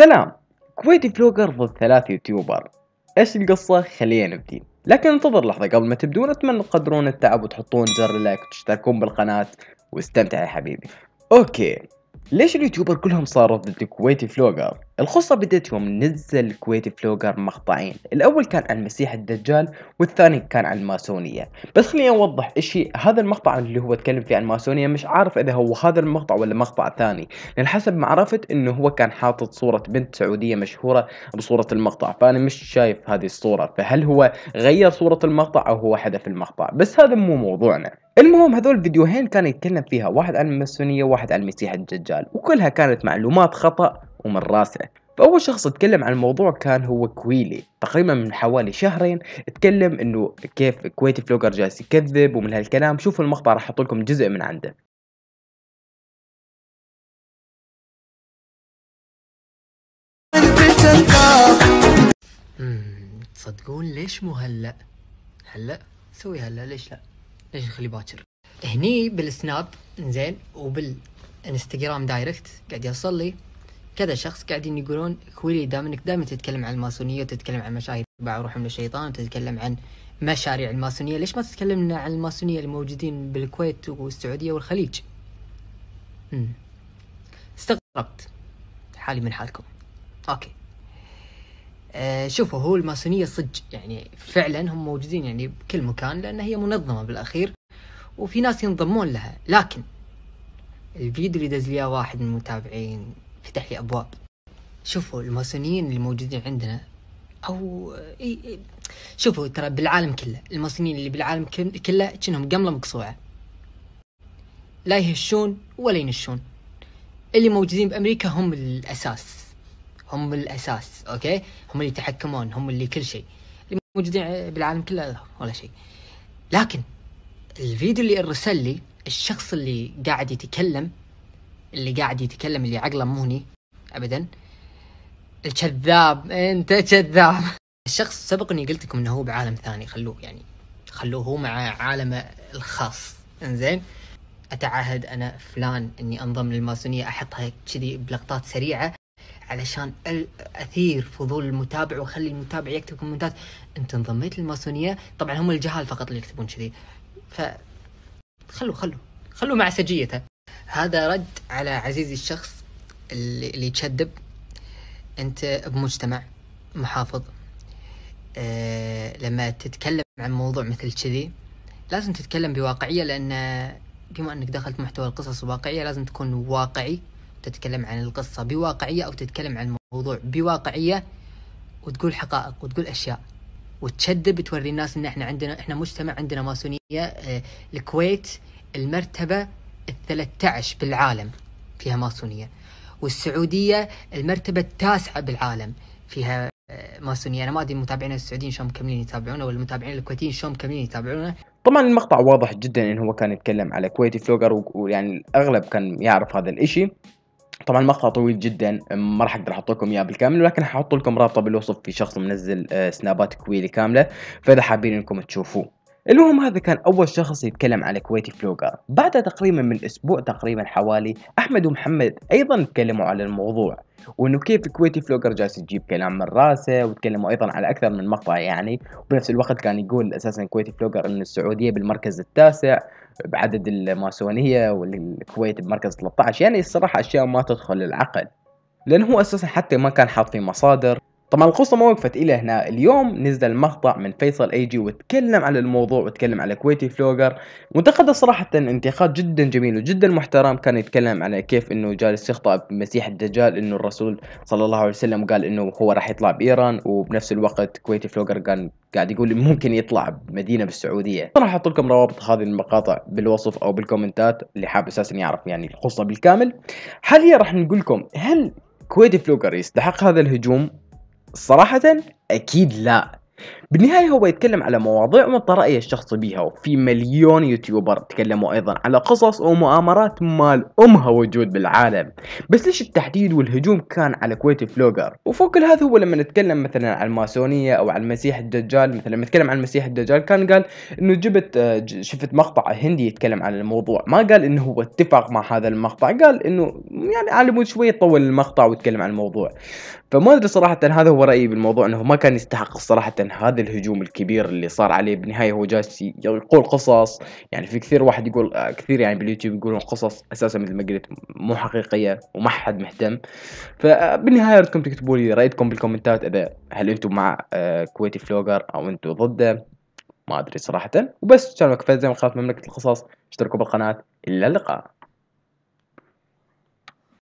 سلام كويتي فلوجر ضد ثلاث يوتيوبر ايش القصة خلينا نبدي لكن انتظر لحظة قبل ما تبدون اتمنى تقدرون التعب وتحطون زر اللايك وتشتركون بالقناة واستمتع يا حبيبي اوكي ليش اليوتيوبر كلهم صاروا ضد كويتي فلوجر القصة يوم نزل كويتي فلوجر مقطعين الأول كان عن المسيح الدجال والثاني كان عن الماسونية بس خليني أوضح إشي هذا المقطع اللي هو تكلم فيه عن الماسونية مش عارف إذا هو هذا المقطع ولا مقطع ثاني لأن حسب ما عرفت إنه هو كان حاطط صورة بنت سعودية مشهورة بصورة المقطع فأنا مش شايف هذه الصورة فهل هو غير صورة المقطع أو هو حذف المقطع بس هذا مو موضوعنا المهم هذول الفيديوهين كان يتكلم فيها واحد عن الماسونية وواحد عن المسيح الدجال وكلها كانت معلومات خطأ ومن راسه فأول شخص اتكلم عن الموضوع كان هو كويلي تقريبا من حوالي شهرين اتكلم انه كيف كويتي فلوجر جالس يكذب ومن هالكلام شوفوا المقطع راح احط لكم جزء من عنده تصدقون ليش مو هلا؟ هلا سوي هلا ليش لا؟ ليش نخلي باكر؟ هني بالسناب زين وبالانستغرام دايركت قاعد يوصل لي كذا شخص قاعدين يقولون كويلي دام انك دائما تتكلم عن الماسونيه وتتكلم عن مشاهد تبع روح من الشيطان وتتكلم عن مشاريع الماسونيه ليش ما تتكلمنا عن الماسونيه الموجودين بالكويت والسعوديه والخليج استغربت حالي من حالكم اوكي أه شوفوا هو الماسونية صدق يعني فعلا هم موجودين يعني بكل مكان لأن هي منظمة بالأخير وفي ناس ينضمون لها لكن الفيديو اللي دز لي واحد من المتابعين فتح لي ابواب شوفوا الماسونيين اللي موجودين عندنا او شوفوا ترى بالعالم كله الماسونيين اللي بالعالم كله كأنهم قمله مقصوعه لا يهشون ولا ينشون اللي موجودين بامريكا هم الاساس هم الاساس اوكي هم اللي يتحكمون هم اللي كل شيء اللي موجودين بالعالم كله ولا شيء لكن الفيديو اللي ارسل لي الشخص اللي قاعد يتكلم اللي قاعد يتكلم اللي عقله مهني ابدا الكذاب انت كذاب الشخص سبق اني قلت لكم انه هو بعالم ثاني خلوه يعني خلوه هو مع عالمه الخاص انزين اتعهد انا فلان اني انضم للماسونيه احطها كذي بلقطات سريعه علشان اثير فضول المتابع واخلي المتابع يكتب كومنتات انت انضميت للماسونيه طبعا هم الجهال فقط اللي يكتبون كذي ف خلوا خلوا خلوا مع سجيته هذا رد على عزيزي الشخص اللي, اللي انت بمجتمع محافظ أه لما تتكلم عن موضوع مثل كذي لازم تتكلم بواقعية لأن بما أنك دخلت محتوى القصص واقعية لازم تكون واقعي تتكلم عن القصة بواقعية أو تتكلم عن الموضوع بواقعية وتقول حقائق وتقول أشياء وتشذب توري الناس ان احنا عندنا احنا مجتمع عندنا ماسونيه آه، الكويت المرتبه 13 بالعالم فيها ماسونية والسعودية المرتبة التاسعة بالعالم فيها آه، ماسونية أنا ما أدري المتابعين السعوديين شلون مكملين يتابعونه والمتابعين الكويتيين شلون مكملين يتابعونه طبعا المقطع واضح جدا انه هو كان يتكلم على كويتي فلوجر ويعني الاغلب كان يعرف هذا الاشي طبعا المقطع طويل جدا ما راح اقدر احط لكم اياه بالكامل ولكن ححط لكم رابطه بالوصف في شخص منزل سنابات آه، كويلي كامله فاذا حابين انكم تشوفوه المهم هذا كان أول شخص يتكلم على كويتي فلوجر بعد تقريبا من أسبوع تقريبا حوالي أحمد ومحمد أيضا تكلموا على الموضوع وانه كيف كويتي فلوجر جالس يجيب كلام من راسه وتكلموا ايضا على اكثر من مقطع يعني وبنفس الوقت كان يقول اساسا كويتي فلوجر ان السعوديه بالمركز التاسع بعدد الماسونيه والكويت بمركز 13 يعني الصراحه اشياء ما تدخل العقل لانه هو اساسا حتى ما كان حاط في مصادر طبعا القصة ما وقفت إلى هنا اليوم نزل مقطع من فيصل ايجي وتكلم على الموضوع وتكلم على كويتي فلوجر وانتقد صراحة انتقاد جدا جميل وجدا محترم كان يتكلم على كيف انه جالس يخطأ بمسيح الدجال انه الرسول صلى الله عليه وسلم قال انه هو راح يطلع بايران وبنفس الوقت كويتي فلوجر كان قاعد يقول ممكن يطلع بمدينة بالسعودية راح احط لكم روابط هذه المقاطع بالوصف او بالكومنتات اللي حاب اساسا يعرف يعني القصة بالكامل حاليا راح نقول لكم هل كويتي فلوجر يستحق هذا الهجوم صراحة أكيد لا بالنهاية هو يتكلم على مواضيع وانت رأيه الشخصي بيها وفي مليون يوتيوبر تكلموا أيضا على قصص ومؤامرات مال أمها وجود بالعالم بس ليش التحديد والهجوم كان على كويت فلوجر وفوق كل هذا هو لما نتكلم مثلا عن الماسونية أو عن المسيح الدجال مثلا لما نتكلم عن المسيح الدجال كان قال انه جبت آه، شفت مقطع هندي يتكلم عن الموضوع ما قال انه هو اتفق مع هذا المقطع قال انه يعني على مود شوي طول المقطع وتكلم عن الموضوع فما ادري صراحه هذا هو رايي بالموضوع انه ما كان يستحق صراحه هذا هذا الهجوم الكبير اللي صار عليه بالنهايه هو جالس يقول قصص يعني في كثير واحد يقول آه، كثير يعني باليوتيوب يقولون قصص اساسا مثل ما قلت مو حقيقيه وما حد مهتم فبالنهايه آه، ردكم تكتبوا لي رايكم بالكومنتات اذا هل انتم مع آه، كويتي فلوجر او انتم ضده ما ادري صراحه وبس كان وقفت زي ما قلت مملكه القصص اشتركوا بالقناه الى اللقاء